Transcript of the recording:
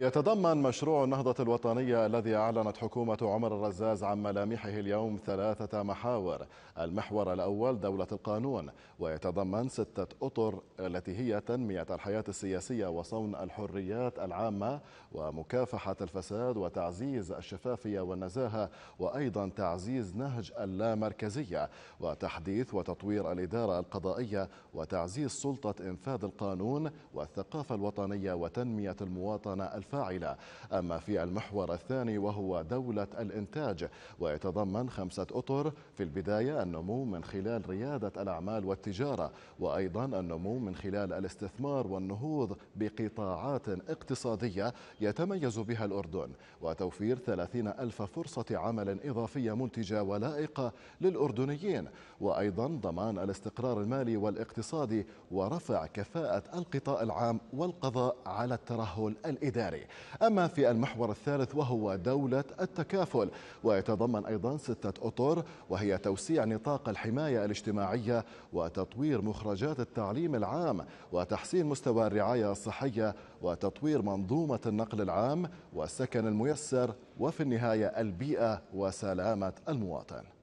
يتضمن مشروع النهضة الوطنية الذي أعلنت حكومة عمر الرزاز عن ملامحه اليوم ثلاثة محاور المحور الأول دولة القانون ويتضمن ستة أطر التي هي تنمية الحياة السياسية وصون الحريات العامة ومكافحة الفساد وتعزيز الشفافية والنزاهة وأيضا تعزيز نهج اللامركزية وتحديث وتطوير الإدارة القضائية وتعزيز سلطة إنفاذ القانون والثقافة الوطنية وتنمية المواطنة الفاعلة أما في المحور الثاني وهو دولة الإنتاج ويتضمن خمسة أطر في البداية النمو من خلال ريادة الأعمال والتجارة وأيضا النمو من خلال الاستثمار والنهوض بقطاعات اقتصادية يتميز بها الأردن وتوفير ثلاثين ألف فرصة عمل إضافية منتجة ولائقة للأردنيين وأيضا ضمان الاستقرار المالي والاقتصادي ورفع كفاءة القطاع العام والقضاء على الترهل الإداري الحالي أما في المحور الثالث وهو دولة التكافل ويتضمن أيضا ستة أطر وهي توسيع نطاق الحماية الاجتماعية وتطوير مخرجات التعليم العام وتحسين مستوى الرعاية الصحية وتطوير منظومة النقل العام والسكن الميسر وفي النهاية البيئة وسلامة المواطن